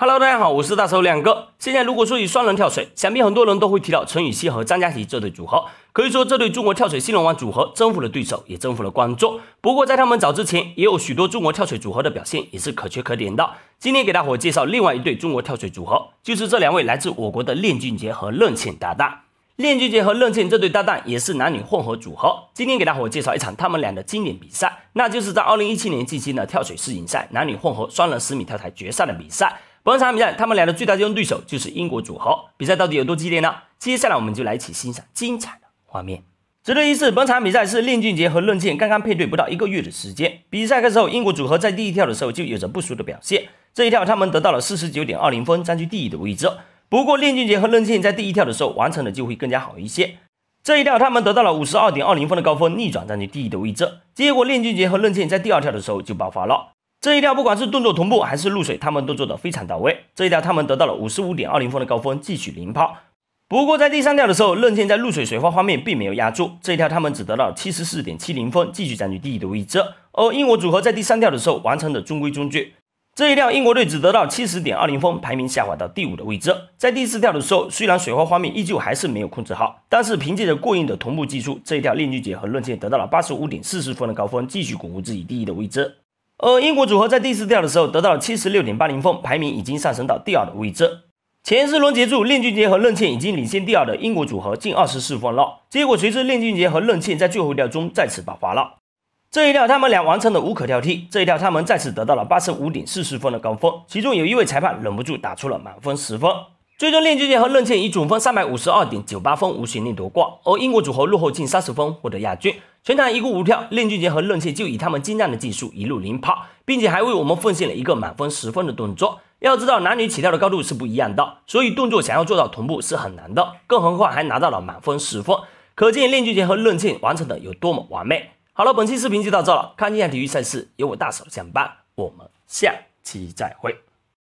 Hello，大家好，我是大手亮哥。现在如果说以双人跳水，想必很多人都会提到陈芋汐和张家齐这对组合。可以说，这对中国跳水新龙王组合征服了对手，也征服了观众。不过，在他们早之前，也有许多中国跳水组合的表现也是可圈可点的。今天给大伙介绍另外一对中国跳水组合，就是这两位来自我国的练俊杰和任茜搭档。练俊杰和任茜这对搭档也是男女混合组合。今天给大伙介绍一场他们俩的经典比赛，那就是在二零一七年进行的跳水世锦赛男女混合双人十米跳台决赛的比赛。本场比赛他们俩的最大竞争对手就是英国组合。比赛到底有多激烈呢？接下来我们就来一起欣赏精彩的画面。值得一提是，本场比赛是练俊杰和任茜刚刚配对不到一个月的时间。比赛开始后，英国组合在第一跳的时候就有着不俗的表现，这一跳他们得到了四十九点二零分，占据第一的位置。不过，练俊杰和任茜在第一跳的时候完成的就会更加好一些。这一跳，他们得到了五十二点二零分的高分，逆转占据第一的位置。结果，练俊杰和任茜在第二跳的时候就爆发了。这一跳，不管是动作同步还是入水，他们都做的非常到位。这一跳，他们得到了五十五点二零分的高分，继续领跑。不过，在第三跳的时候，任茜在入水水花方面并没有压住。这一跳，他们只得到了七十四点七零分，继续占据第一的位置。而英国组合在第三跳的时候完成的中规中矩。这一跳，英国队只得到七十点二零分，排名下滑到第五的位置。在第四跳的时候，虽然水花方面依旧还是没有控制好，但是凭借着过硬的同步技术，这一跳练俊杰和任茜得到了八十五点四十分的高分，继续巩固自己第一的位置。而英国组合在第四跳的时候得到了七十六点八零分，排名已经上升到第二的位置。前四轮结束，练俊杰和任茜已经领先第二的英国组合近二十四分了。结果，随着练俊杰和任茜在最后一跳中再次爆发了。这一跳他们俩完成的无可挑剔，这一跳他们再次得到了八十五点四十分的高分，其中有一位裁判忍不住打出了满分十分。最终，练俊杰和任茜以总分三百五十二点九八分无悬念夺冠，而英国组合落后近三十分获得亚军。全场一共五跳，练俊杰和任茜就以他们精湛的技术一路领跑，并且还为我们奉献了一个满分十分的动作。要知道，男女起跳的高度是不一样的，所以动作想要做到同步是很难的，更何况还拿到了满分十分，可见练俊杰和任茜完成的有多么完美。好了，本期视频就到这了。看一彩体育赛事，有我大手相伴。我们下期再会。